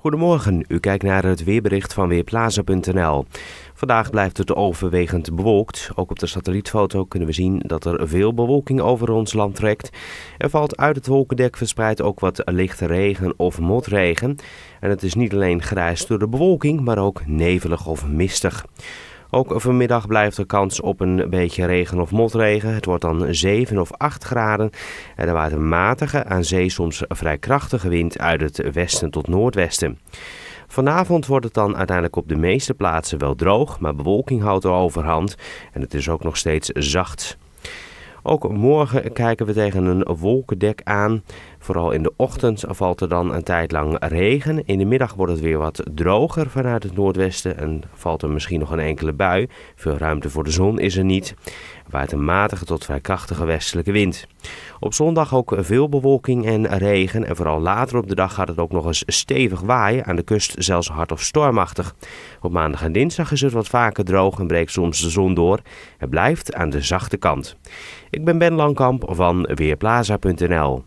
Goedemorgen, u kijkt naar het weerbericht van Weerplaza.nl. Vandaag blijft het overwegend bewolkt. Ook op de satellietfoto kunnen we zien dat er veel bewolking over ons land trekt. Er valt uit het wolkendek verspreid ook wat lichte regen of motregen. En het is niet alleen grijs door de bewolking, maar ook nevelig of mistig. Ook vanmiddag blijft er kans op een beetje regen of motregen. Het wordt dan 7 of 8 graden. En er waait een matige, aan zee soms vrij krachtige wind uit het westen tot noordwesten. Vanavond wordt het dan uiteindelijk op de meeste plaatsen wel droog, maar bewolking houdt er overhand en het is ook nog steeds zacht. Ook morgen kijken we tegen een wolkendek aan. Vooral in de ochtend valt er dan een tijd lang regen. In de middag wordt het weer wat droger vanuit het noordwesten en valt er misschien nog een enkele bui. Veel ruimte voor de zon is er niet. Waar waait een matige tot vrij krachtige westelijke wind. Op zondag ook veel bewolking en regen. En vooral later op de dag gaat het ook nog eens stevig waaien. Aan de kust zelfs hard of stormachtig. Op maandag en dinsdag is het wat vaker droog en breekt soms de zon door. Het blijft aan de zachte kant. Ik ben Ben Langkamp van Weerplaza.nl.